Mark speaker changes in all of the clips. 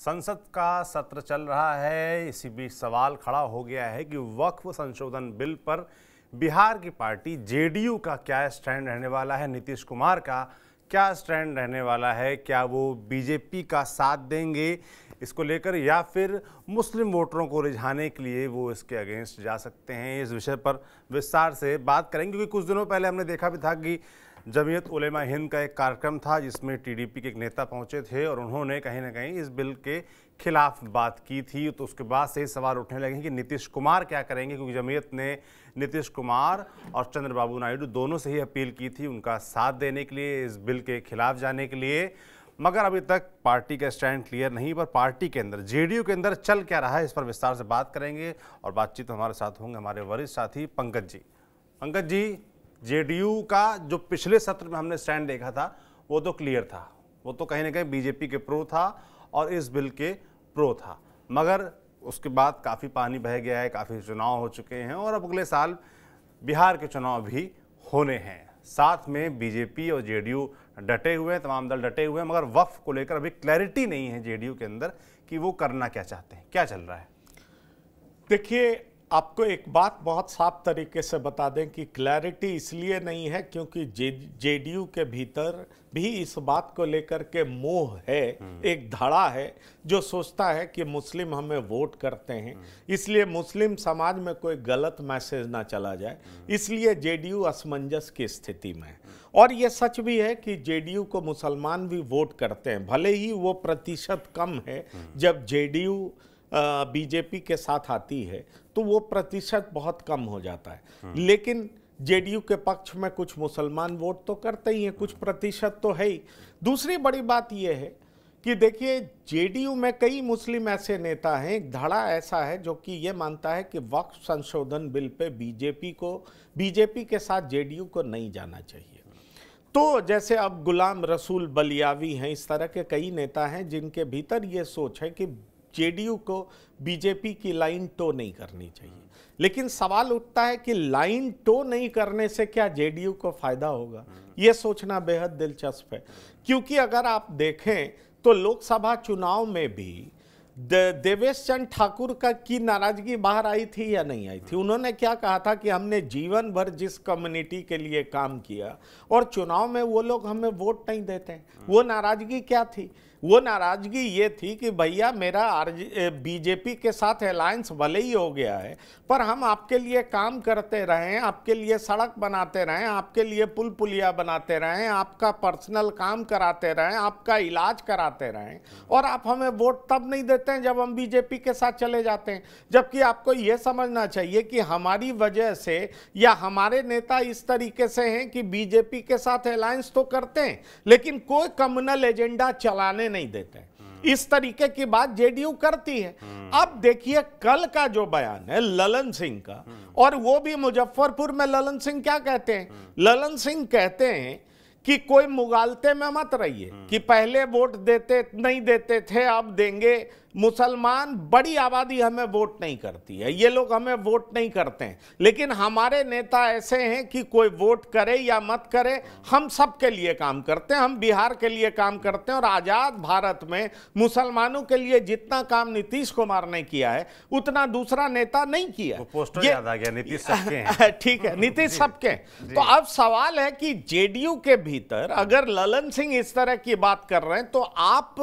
Speaker 1: संसद का सत्र चल रहा है इसी बीच सवाल खड़ा हो गया है कि वक्फ संशोधन बिल पर बिहार की पार्टी जेडीयू का क्या स्टैंड रहने वाला है नीतीश कुमार का क्या स्टैंड रहने वाला है क्या वो बीजेपी का साथ देंगे इसको लेकर या फिर मुस्लिम वोटरों को रिझाने के लिए वो इसके अगेंस्ट जा सकते हैं इस विषय पर विस्तार से बात करेंगे क्योंकि कुछ दिनों पहले हमने देखा भी था कि जमीयत उलेमा हिंद का एक कार्यक्रम था जिसमें टीडीपी के एक नेता पहुंचे थे और उन्होंने कहीं ना कहीं इस बिल के खिलाफ बात की थी तो उसके बाद से ही सवाल उठने लगे कि नीतीश कुमार क्या करेंगे क्योंकि जमीयत ने नीतीश कुमार और चंद्रबाबू नायडू दोनों से ही अपील की थी उनका साथ देने के लिए इस बिल के खिलाफ जाने के लिए मगर अभी तक पार्टी का स्टैंड क्लियर नहीं पर पार्टी के अंदर जेडीयू के अंदर चल क्या रहा है इस पर विस्तार से बात करेंगे और बातचीत हमारे साथ होंगे हमारे वरिष्ठ साथी पंकज जी पंकज जी जेडीयू का जो पिछले सत्र में हमने स्टैंड देखा था वो तो क्लियर था वो तो कहीं ना कहीं बीजेपी के प्रो था और इस बिल के प्रो था मगर उसके बाद काफ़ी पानी बह गया है काफ़ी चुनाव हो चुके हैं और अब अगले साल बिहार के चुनाव भी होने हैं साथ में बीजेपी और जेडीयू डटे हुए हैं तमाम दल डटे हुए हैं मगर वफ को लेकर अभी क्लैरिटी नहीं है जेडीयू के अंदर कि वो करना क्या चाहते हैं क्या चल रहा है देखिए आपको एक बात
Speaker 2: बहुत साफ तरीके से बता दें कि क्लैरिटी इसलिए नहीं है क्योंकि जे के भीतर भी इस बात को लेकर के मोह है हम्म। एक धड़ा है जो सोचता है कि मुस्लिम हमें वोट करते हैं हम्म। इसलिए मुस्लिम समाज में कोई गलत मैसेज ना चला जाए हम्म। इसलिए जेडीयू असमंजस की स्थिति में है और ये सच भी है कि जेडीयू को मुसलमान भी वोट करते हैं भले ही वो प्रतिशत कम है जब जेडीयू बीजेपी के साथ आती है तो वो प्रतिशत बहुत कम हो जाता है हाँ। लेकिन जेडीयू के पक्ष में कुछ मुसलमान वोट तो करते ही हैं कुछ हाँ। प्रतिशत तो है ही दूसरी बड़ी बात यह है कि देखिए जेडीयू में कई मुस्लिम ऐसे नेता हैं एक धड़ा ऐसा है जो कि ये मानता है कि वक्फ संशोधन बिल पे बीजेपी को बीजेपी के साथ जेडीयू को नहीं जाना चाहिए तो जैसे अब गुलाम रसूल बलियावी हैं इस तरह के कई नेता हैं जिनके भीतर ये सोच है कि जेडीयू को बीजेपी की लाइन टो नहीं करनी चाहिए लेकिन सवाल उठता है कि लाइन टो नहीं करने से क्या जेडीयू को फायदा होगा यह सोचना बेहद दिलचस्प है क्योंकि अगर आप देखें तो लोकसभा चुनाव में भी देवेश चंद ठाकुर का की नाराजगी बाहर आई थी या नहीं आई थी उन्होंने क्या कहा था कि हमने जीवन भर जिस कम्युनिटी के लिए काम किया और चुनाव में वो लोग हमें वोट नहीं देते वो नाराजगी क्या थी वो नाराज़गी ये थी कि भैया मेरा बीजेपी के साथ अलायंस भले ही हो गया है पर हम आपके लिए काम करते रहें आपके लिए सड़क बनाते रहें आपके लिए पुल पुलिया बनाते रहें आपका पर्सनल काम कराते रहें आपका इलाज कराते रहें और आप हमें वोट तब नहीं देते हैं जब हम बीजेपी के साथ चले जाते हैं जबकि आपको ये समझना चाहिए कि हमारी वजह से या हमारे नेता इस तरीके से हैं कि बीजेपी के साथ अलायंस तो करते हैं लेकिन कोई कम्युनल एजेंडा चलाने नहीं देते इस तरीके की बात जेडीयू करती है अब देखिए कल का जो बयान है ललन सिंह का और वो भी मुजफ्फरपुर में ललन सिंह क्या कहते हैं ललन सिंह कहते हैं कि कोई मुगालते में मत रहिए कि पहले वोट देते नहीं देते थे अब देंगे मुसलमान बड़ी आबादी हमें वोट नहीं करती है ये लोग हमें वोट नहीं करते हैं लेकिन हमारे नेता ऐसे हैं कि कोई वोट करे या मत करे हम सब के लिए काम करते हैं हम बिहार के लिए काम करते हैं और आज़ाद भारत में मुसलमानों के लिए जितना काम नीतीश कुमार ने किया है उतना दूसरा नेता नहीं किया वो पोस्टर याद
Speaker 1: आ गया नीतीश सबके
Speaker 2: ठीक है नीतीश सबके तो अब सवाल है कि जे के भीतर अगर ललन सिंह इस तरह की बात कर रहे हैं तो आप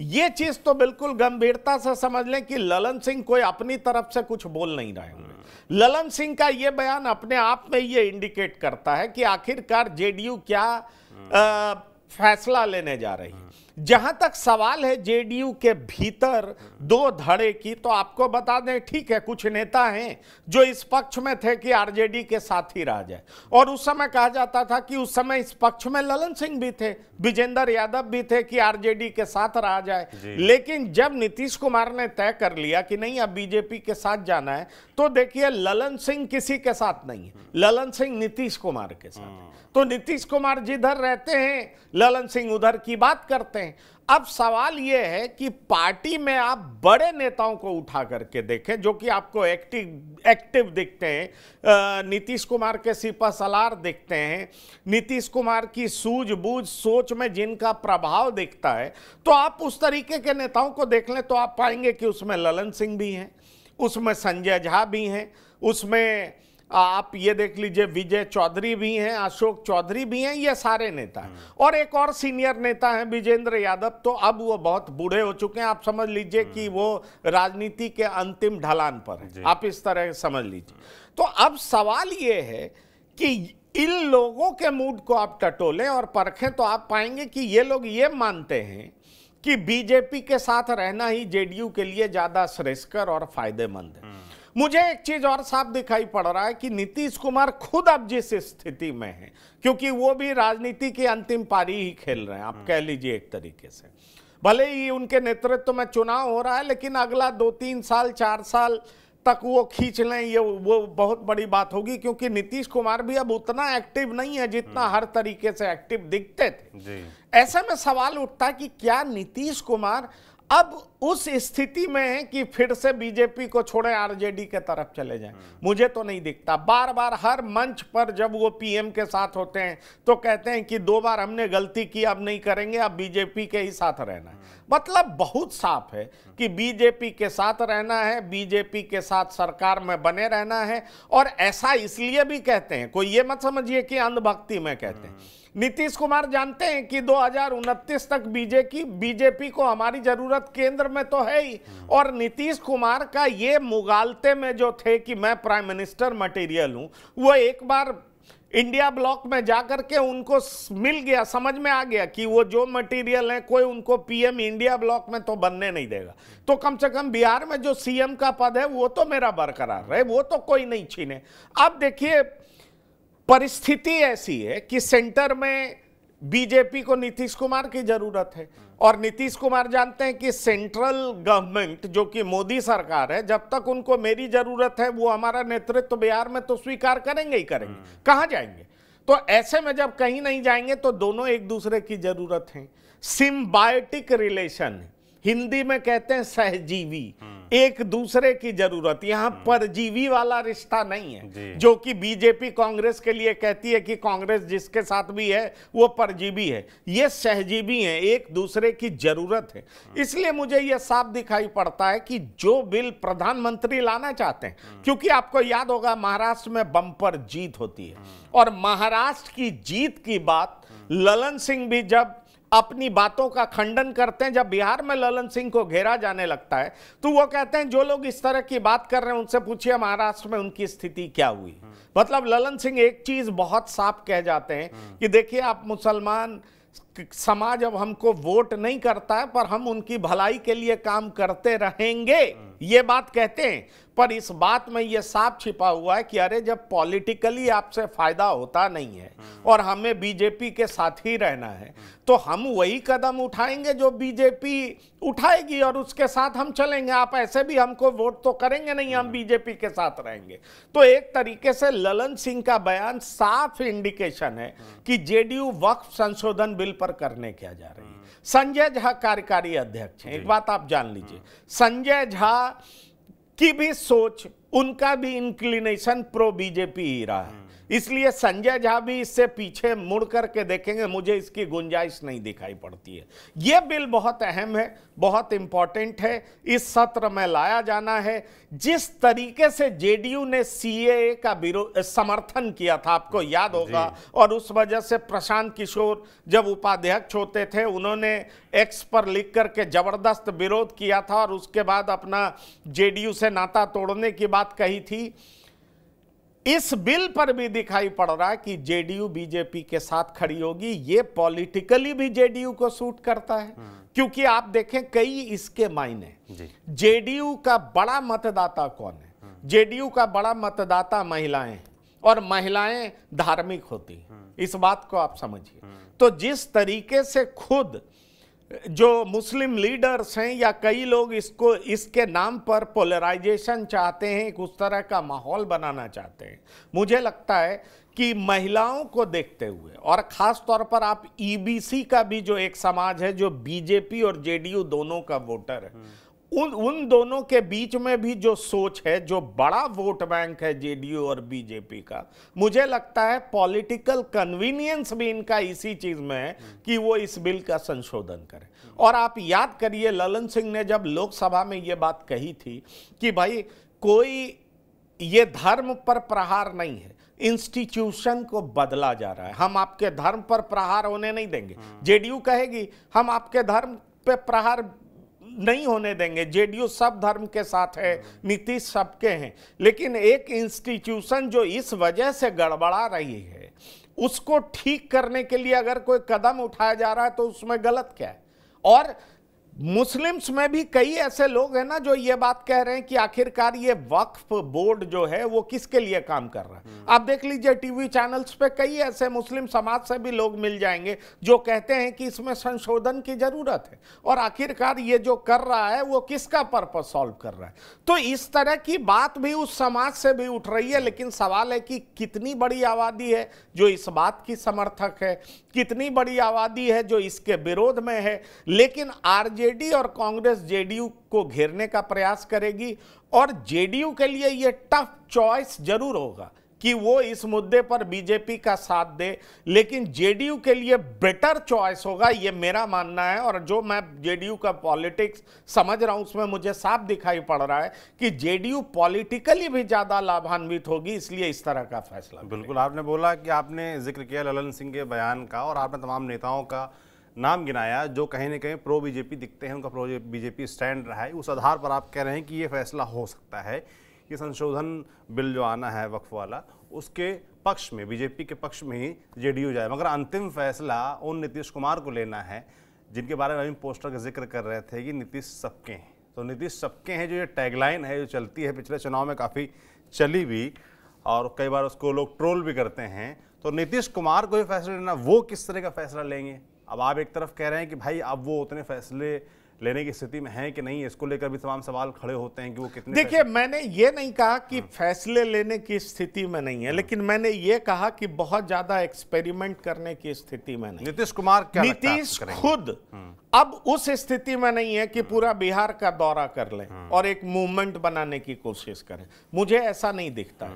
Speaker 2: ये चीज तो बिल्कुल गंभीरता से समझ लें कि ललन सिंह कोई अपनी तरफ से कुछ बोल नहीं रहे होंगे ललन सिंह का यह बयान अपने आप में यह इंडिकेट करता है कि आखिरकार जेडीयू क्या आ, फैसला लेने जा रही है जहां तक सवाल है जेडीयू के भीतर दो धड़े की तो आपको बता दें ठीक है कुछ नेता हैं जो इस पक्ष में थे कि आरजेडी के साथ ही रह जाए और उस समय कहा जाता था कि उस समय इस पक्ष में ललन सिंह भी थे विजेंद्र यादव भी थे कि आरजेडी के साथ रह जाए लेकिन जब नीतीश कुमार ने तय कर लिया कि नहीं अब बीजेपी के साथ जाना है तो देखिए ललन सिंह किसी के साथ नहीं है ललन सिंह नीतीश कुमार के साथ हाँ। तो नीतीश कुमार जिधर रहते हैं ललन सिंह उधर की बात करते हैं अब सवाल यह है कि पार्टी में आप बड़े नेताओं को उठा करके देखें जो कि आपको एक्टिव एक्टिव दिखते हैं नीतीश कुमार के सिपा सलार दिखते हैं नीतीश कुमार की सूझबूझ सोच में जिनका प्रभाव दिखता है तो आप उस तरीके के नेताओं को देख लें तो आप पाएंगे कि उसमें ललन सिंह भी हैं उसमें संजय झा भी हैं उसमें आप ये देख लीजिए विजय चौधरी भी हैं अशोक चौधरी भी हैं ये सारे नेता हैं हम्म। और एक और सीनियर नेता हैं विजेंद्र यादव तो अब वो बहुत बूढ़े हो चुके हैं आप समझ लीजिए कि हम्म। वो राजनीति के अंतिम ढलान पर हैं आप इस तरह समझ लीजिए तो अब सवाल ये है कि इन लोगों के मूड को आप टटोलें और परखें तो आप पाएंगे कि ये लोग ये मानते हैं कि बीजेपी के साथ रहना ही जेडीयू के लिए ज़्यादा श्रेयस्कर और फायदेमंद है हम्म। मुझे एक चीज और साफ दिखाई पड़ रहा है कि नीतीश कुमार खुद अब जिस स्थिति में है क्योंकि वो भी राजनीति की अंतिम पारी ही खेल रहे हैं आप हम्म। कह लीजिए एक तरीके से भले ही उनके नेतृत्व में चुनाव हो रहा है लेकिन अगला दो तीन साल चार साल तक वो खींच लें ये वो बहुत बड़ी बात होगी क्योंकि नीतीश कुमार भी अब उतना एक्टिव नहीं है जितना हम्म। हर तरीके से एक्टिव दिखते थे ऐसे में सवाल उठता कि क्या नीतीश कुमार अब उस स्थिति में कि फिर से बीजेपी को छोड़े आरजेडी के तरफ चले जाएं हम्म। मुझे तो नहीं दिखता बार बार हर मंच पर जब वो पीएम के साथ होते हैं तो कहते हैं कि दो बार हमने गलती की अब नहीं करेंगे अब बीजेपी के ही साथ रहना है हम्म। मतलब बहुत साफ है हम्म। कि बीजेपी के साथ रहना है बीजेपी के साथ सरकार में बने रहना है और ऐसा इसलिए भी कहते हैं कोई ये मत समझिए कि अंधभक्ति में कहते हैं नीतीश कुमार जानते हैं कि दो तक बीजे की बीजेपी को हमारी जरूरत केंद्र में तो है ही और नीतीश कुमार का ये मुगालते में जो थे कि मैं प्राइम मिनिस्टर मटेरियल हूं वो एक बार इंडिया ब्लॉक में जाकर के उनको मिल गया समझ में आ गया कि वो जो मटेरियल है कोई उनको पीएम इंडिया ब्लॉक में तो बनने नहीं देगा तो कम से कम बिहार में जो सीएम का पद है वो तो मेरा बरकरार है वो तो कोई नहीं छीने अब देखिए परिस्थिति ऐसी है कि सेंटर में बीजेपी को नीतीश कुमार की जरूरत है और नीतीश कुमार जानते हैं कि सेंट्रल गवर्नमेंट जो कि मोदी सरकार है जब तक उनको मेरी जरूरत है वो हमारा नेतृत्व बिहार में तो स्वीकार करेंगे ही करेंगे हम्म। कहाँ जाएंगे तो ऐसे में जब कहीं नहीं जाएंगे तो दोनों एक दूसरे की जरूरत है सिम्बायोटिक रिलेशन है हिंदी में कहते हैं सहजीवी एक दूसरे की जरूरत यहाँ हम्म। परजीवी वाला रिश्ता नहीं है जो कि बीजेपी कांग्रेस के लिए कहती है कि कांग्रेस जिसके साथ भी है वो परजीवी है ये सहजीवी है एक दूसरे की जरूरत है हम्म। इसलिए मुझे ये साफ दिखाई पड़ता है कि जो बिल प्रधानमंत्री लाना चाहते हैं हम्म। क्योंकि आपको याद होगा महाराष्ट्र में बंपर जीत होती है और महाराष्ट्र की जीत की बात ललन सिंह भी जब अपनी बातों का खंडन करते हैं जब बिहार में ललन सिंह को घेरा जाने लगता है तो वो कहते हैं जो लोग इस तरह की बात कर रहे हैं उनसे पूछिए महाराष्ट्र में उनकी स्थिति क्या हुई मतलब ललन सिंह एक चीज बहुत साफ कह जाते हैं कि देखिए आप मुसलमान समाज अब हमको वोट नहीं करता है पर हम उनकी भलाई के लिए काम करते रहेंगे हम्म। ये बात कहते हैं पर इस बात में ये साफ छिपा हुआ है कि अरे जब पॉलिटिकली आपसे फायदा होता नहीं है हम्म। और हमें बीजेपी के साथ ही रहना है हम्म। तो हम वही कदम उठाएंगे जो बीजेपी उठाएगी और उसके साथ हम चलेंगे आप ऐसे भी हमको वोट तो करेंगे नहीं हम बीजेपी के साथ रहेंगे तो एक तरीके से ललन सिंह का बयान साफ इंडिकेशन है कि जेडीयू वक्फ संशोधन बिल पर करने क्या जा रही है हम्म। संजय झा कार्यकारी अध्यक्ष हैं एक बात आप जान लीजिए हम्म। संजय झा की भी सोच उनका भी इंक्लिनेशन प्रो बीजेपी ही रहा है हम्म। इसलिए संजय झा भी इससे पीछे मुड़ करके देखेंगे मुझे इसकी गुंजाइश नहीं दिखाई पड़ती है ये बिल बहुत अहम है बहुत इंपॉर्टेंट है इस सत्र में लाया जाना है जिस तरीके से जेडीयू ने सीएए का समर्थन किया था आपको याद होगा और उस वजह से प्रशांत किशोर जब उपाध्यक्ष होते थे उन्होंने एक्स पर लिख करके जबरदस्त विरोध किया था और उसके बाद अपना जेडीयू से नाता तोड़ने की बात कही थी इस बिल पर भी दिखाई पड़ रहा है कि जेडीयू बीजेपी के साथ खड़ी होगी ये पॉलिटिकली भी जेडीयू को सूट करता है हम्म। क्योंकि आप देखें कई इसके मायने जेडीयू का बड़ा मतदाता कौन है हम्म। जेडीयू का बड़ा मतदाता महिलाएं और महिलाएं धार्मिक होती हैं हम्म। इस बात को आप समझिए तो जिस तरीके से खुद जो मुस्लिम लीडर्स हैं या कई लोग इसको इसके नाम पर पोलराइजेशन चाहते हैं एक उस तरह का माहौल बनाना चाहते हैं मुझे लगता है कि महिलाओं को देखते हुए और ख़ास तौर पर आप ईबीसी e का भी जो एक समाज है जो बीजेपी और जेडीयू दोनों का वोटर है उन उन दोनों के बीच में भी जो सोच है जो बड़ा वोट बैंक है जेडीयू और बीजेपी का मुझे लगता है पॉलिटिकल कन्वीनियंस भी इनका इसी चीज में है कि वो इस बिल का संशोधन करें और आप याद करिए ललन सिंह ने जब लोकसभा में ये बात कही थी कि भाई कोई ये धर्म पर प्रहार नहीं है इंस्टीट्यूशन को बदला जा रहा है हम आपके धर्म पर प्रहार होने नहीं देंगे हाँ। जेडीयू कहेगी हम आपके धर्म पे प्रहार नहीं होने देंगे जेडीयू सब धर्म के साथ है नीतीश सबके हैं लेकिन एक इंस्टीट्यूशन जो इस वजह से गड़बड़ा रही है उसको ठीक करने के लिए अगर कोई कदम उठाया जा रहा है तो उसमें गलत क्या है और मुस्लिम्स में भी कई ऐसे लोग हैं ना जो ये बात कह रहे हैं कि आखिरकार ये वक्फ बोर्ड जो है वो किसके लिए काम कर रहा है हम्म। आप देख लीजिए टीवी चैनल्स पे कई ऐसे मुस्लिम समाज से भी लोग मिल जाएंगे जो कहते हैं कि इसमें संशोधन की जरूरत है और आखिरकार ये जो कर रहा है वो किसका पर्पज सॉल्व कर रहा है तो इस तरह की बात भी उस समाज से भी उठ रही है लेकिन सवाल है कि कितनी बड़ी आबादी है जो इस बात की समर्थक है कितनी बड़ी आबादी है जो इसके विरोध में है लेकिन आरजे बीजेडी और कांग्रेस जेडीयू को घेरने का प्रयास करेगी और जेडीयू के लिए यह टफ चॉइस जरूर होगा कि वो इस मुद्दे पर बीजेपी का साथ दे लेकिन जेडीयू के लिए बेटर चॉइस होगा ये मेरा मानना है और जो मैं जेडीयू का पॉलिटिक्स समझ रहा हूँ उसमें मुझे साफ दिखाई पड़ रहा है कि जेडीयू पॉलिटिकली भी ज़्यादा लाभान्वित होगी इसलिए
Speaker 1: इस तरह का फैसला बिल्कुल आपने बोला कि आपने जिक्र किया ललन सिंह के बयान का और आपने तमाम नेताओं का नाम गिनाया जो कहीं ना कहीं प्रो बीजेपी दिखते हैं उनका प्रो बीजेपी स्टैंड रहा है उस आधार पर आप कह रहे हैं कि ये फैसला हो सकता है कि संशोधन बिल जो आना है वक्फ वाला उसके पक्ष में बीजेपी के पक्ष में ही जे जाए मगर अंतिम फैसला उन नीतीश कुमार को लेना है जिनके बारे में अभी पोस्टर का जिक्र कर रहे थे कि नीतीश सबके हैं तो नीतीश सबके हैं जो ये टैगलाइन है जो चलती है पिछले चुनाव में काफ़ी चली भी और कई बार उसको लोग ट्रोल भी करते हैं तो नीतीश कुमार को ये फैसला लेना वो किस तरह का फैसला लेंगे अब आप एक तरफ कह रहे हैं कि भाई अब वो उतने फैसले लेने की स्थिति में है कि नहीं इसको लेकर भी तमाम सवाल खड़े होते हैं कि वो कितने देखिए
Speaker 2: मैंने ये नहीं कहा कि हाँ। फैसले लेने की स्थिति में नहीं है हाँ। लेकिन मैंने ये कहा कि बहुत ज्यादा एक्सपेरिमेंट करने की स्थिति में नहीं नीतीश कुमार क्या नीतीश खुद हाँ। अब उस स्थिति में नहीं है कि पूरा बिहार का दौरा कर लें और एक मूवमेंट बनाने की कोशिश करें मुझे ऐसा नहीं दिखता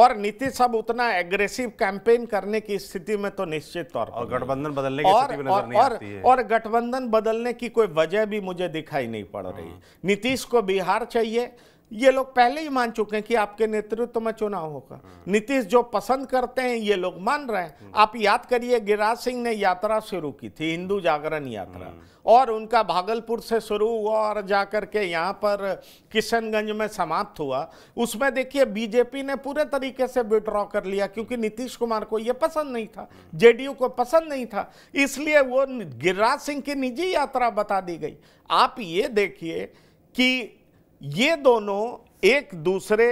Speaker 2: और नीतीश अब उतना एग्रेसिव कैंपेन करने की स्थिति में तो निश्चित तौर पर गठबंधन बदलने की और, और, और गठबंधन बदलने की कोई वजह भी मुझे दिखाई नहीं पड़ रही हाँ। नीतीश को बिहार चाहिए ये लोग पहले ही मान चुके हैं कि आपके नेतृत्व में चुनाव होगा हाँ। नीतीश जो पसंद करते हैं ये लोग मान रहे हैं हाँ। आप याद करिए गिरिराज सिंह ने यात्रा शुरू की थी हिंदू जागरण यात्रा हाँ। और उनका भागलपुर से शुरू हुआ और जा कर के यहाँ पर किशनगंज में समाप्त हुआ उसमें देखिए बीजेपी ने पूरे तरीके से विड्रॉ कर लिया क्योंकि नीतीश कुमार को ये पसंद नहीं था जेडीयू को पसंद नहीं था इसलिए वो गिरिराज सिंह की निजी यात्रा बता दी गई आप ये देखिए कि ये दोनों एक दूसरे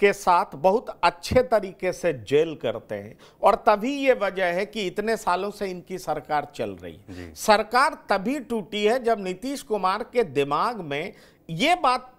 Speaker 2: के साथ बहुत अच्छे तरीके से जेल करते हैं और तभी ये वजह है कि इतने सालों से इनकी सरकार चल रही है सरकार तभी टूटी है जब नीतीश कुमार के दिमाग में ये बात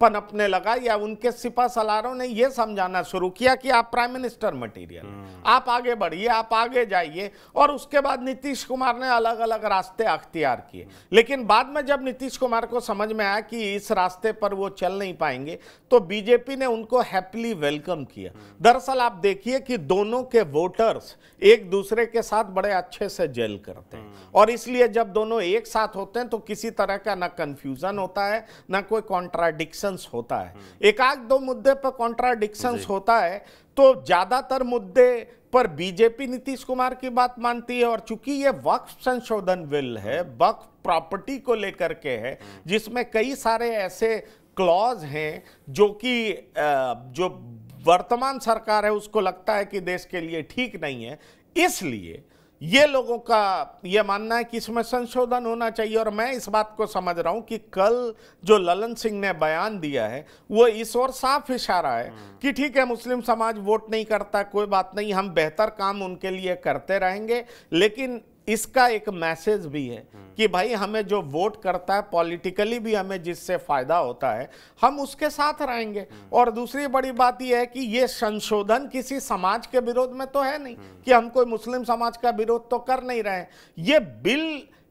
Speaker 2: पनपने लगा या उनके सिपा सलारों ने यह समझाना शुरू किया कि आप प्राइम मिनिस्टर मटेरियल आप आगे बढ़िए आप आगे जाइए और उसके बाद नीतीश कुमार ने अलग अलग रास्ते अख्तियार किए लेकिन बाद में जब नीतीश कुमार को समझ में आया कि इस रास्ते पर वो चल नहीं पाएंगे तो बीजेपी ने उनको हैप्पली वेलकम किया हम्म। दरअसल आप देखिए कि दोनों के वोटर्स एक दूसरे के साथ बड़े अच्छे से जेल करते हैं हम्म। और इसलिए जब दोनों एक साथ होते हैं तो किसी तरह का ना कन्फ्यूजन होता है ना कोई कॉन्ट्राडिक्शन कॉन्ट्राडिक्शंस होता है हम्म। एक आध दो मुद्दे पर कॉन्ट्राडिक्शंस होता है तो ज़्यादातर मुद्दे पर बीजेपी नीतीश कुमार की बात मानती है और चूंकि ये वक्फ संशोधन बिल है हम्म। वक्फ प्रॉपर्टी को लेकर के है हम्म। जिसमें कई सारे ऐसे क्लॉज हैं जो कि जो वर्तमान सरकार है उसको लगता है कि देश के लिए ठीक नहीं है इसलिए ये लोगों का ये मानना है कि इसमें संशोधन होना चाहिए और मैं इस बात को समझ रहा हूँ कि कल जो ललन सिंह ने बयान दिया है वो इस और साफ इशारा है हम्म। कि ठीक है मुस्लिम समाज वोट नहीं करता कोई बात नहीं हम बेहतर काम उनके लिए करते रहेंगे लेकिन इसका एक मैसेज भी है कि भाई हमें जो वोट करता है पॉलिटिकली भी हमें जिससे फायदा होता है हम उसके साथ रहेंगे और दूसरी बड़ी बात यह है कि ये संशोधन किसी समाज के विरोध में तो है नहीं कि हम कोई मुस्लिम समाज का विरोध तो कर नहीं रहे ये बिल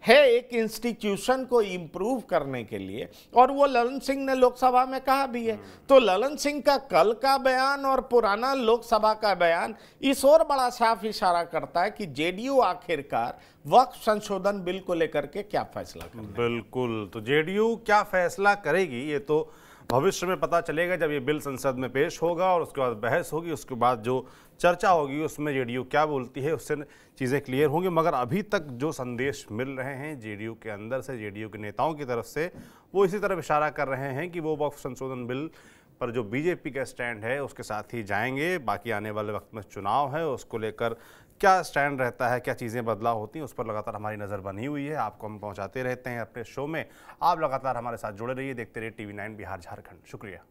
Speaker 2: है एक इंस्टीट्यूशन को इम्प्रूव करने के लिए और वो ललन सिंह ने लोकसभा में कहा भी है हम्म। तो ललन सिंह का कल का बयान और पुराना लोकसभा का बयान इस और बड़ा साफ इशारा करता है कि जेडीयू आखिरकार
Speaker 1: वक्त संशोधन बिल को लेकर के क्या फैसला बिल्कुल तो जेडीयू क्या फैसला करेगी ये तो भविष्य में पता चलेगा जब ये बिल संसद में पेश होगा और उसके बाद बहस होगी उसके बाद जो चर्चा होगी उसमें जेडीयू क्या बोलती है उससे चीज़ें क्लियर होंगी मगर अभी तक जो संदेश मिल रहे हैं जेडीयू के अंदर से जेडीयू के नेताओं की तरफ से वो इसी तरफ इशारा कर रहे हैं कि वो वक्फ संशोधन बिल पर जो बीजेपी का स्टैंड है उसके साथ ही जाएंगे बाकी आने वाले वक्त में चुनाव है उसको लेकर क्या स्टैंड रहता है क्या चीज़ें बदलाव होती हैं उस पर लगातार हमारी नज़र बनी हुई है आपको हम पहुँचाते रहते हैं अपने शो में आप लगातार हमारे साथ जुड़े रहिए देखते रहिए टीवी नाइन बिहार झारखंड शुक्रिया